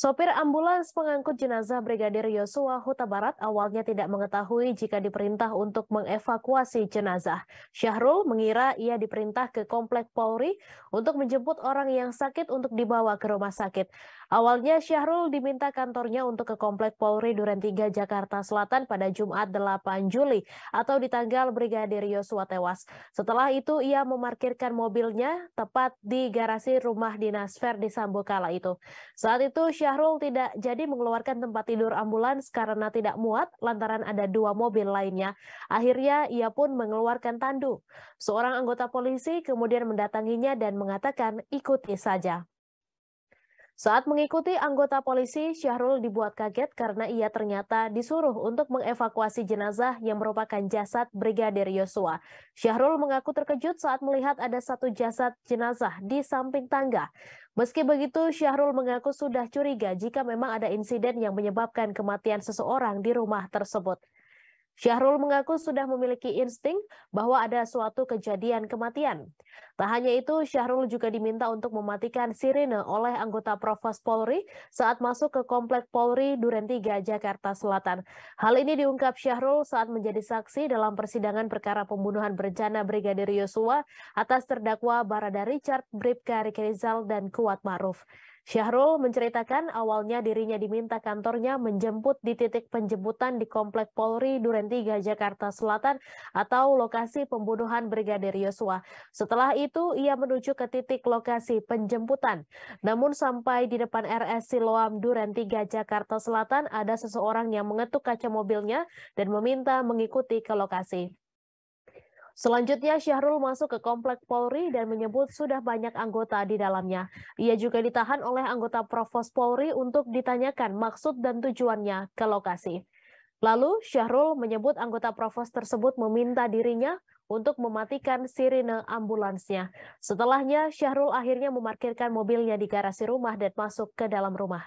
Sopir ambulans pengangkut jenazah Brigadir Yosua Huta Barat awalnya tidak mengetahui jika diperintah untuk mengevakuasi jenazah. Syahrul mengira ia diperintah ke Komplek Polri untuk menjemput orang yang sakit untuk dibawa ke rumah sakit. Awalnya Syahrul diminta kantornya untuk ke Komplek Polri Duren 3 Jakarta Selatan pada Jumat 8 Juli atau di tanggal Brigadir Yosua tewas. Setelah itu ia memarkirkan mobilnya tepat di garasi rumah dinas Verdi Sambo kala itu. Saat itu Syahrul Syahrul tidak jadi mengeluarkan tempat tidur ambulans karena tidak muat lantaran ada dua mobil lainnya. Akhirnya ia pun mengeluarkan tandu. Seorang anggota polisi kemudian mendatanginya dan mengatakan ikuti saja. Saat mengikuti anggota polisi, Syahrul dibuat kaget karena ia ternyata disuruh untuk mengevakuasi jenazah yang merupakan jasad Brigadir Yosua. Syahrul mengaku terkejut saat melihat ada satu jasad jenazah di samping tangga. Meski begitu, Syahrul mengaku sudah curiga jika memang ada insiden yang menyebabkan kematian seseorang di rumah tersebut. Syahrul mengaku sudah memiliki insting bahwa ada suatu kejadian kematian. Tak hanya itu, Syahrul juga diminta untuk mematikan sirene oleh anggota Provos Polri saat masuk ke Komplek Polri Duren 3, Jakarta Selatan. Hal ini diungkap Syahrul saat menjadi saksi dalam persidangan perkara pembunuhan berencana Brigadir Yosua atas terdakwa Barada Richard, Bribka Rizal, dan Kuat Maruf. Syahrul menceritakan awalnya dirinya diminta kantornya menjemput di titik penjemputan di Komplek Polri Duren Tiga Jakarta Selatan atau lokasi pembunuhan Brigadir Yosua. Setelah itu ia menuju ke titik lokasi penjemputan. Namun sampai di depan RS Siloam Duren Tiga Jakarta Selatan ada seseorang yang mengetuk kaca mobilnya dan meminta mengikuti ke lokasi. Selanjutnya, Syahrul masuk ke komplek Polri dan menyebut sudah banyak anggota di dalamnya. Ia juga ditahan oleh anggota Provos Polri untuk ditanyakan maksud dan tujuannya ke lokasi. Lalu, Syahrul menyebut anggota Provos tersebut meminta dirinya untuk mematikan sirine ambulansnya. Setelahnya, Syahrul akhirnya memarkirkan mobilnya di garasi rumah dan masuk ke dalam rumah.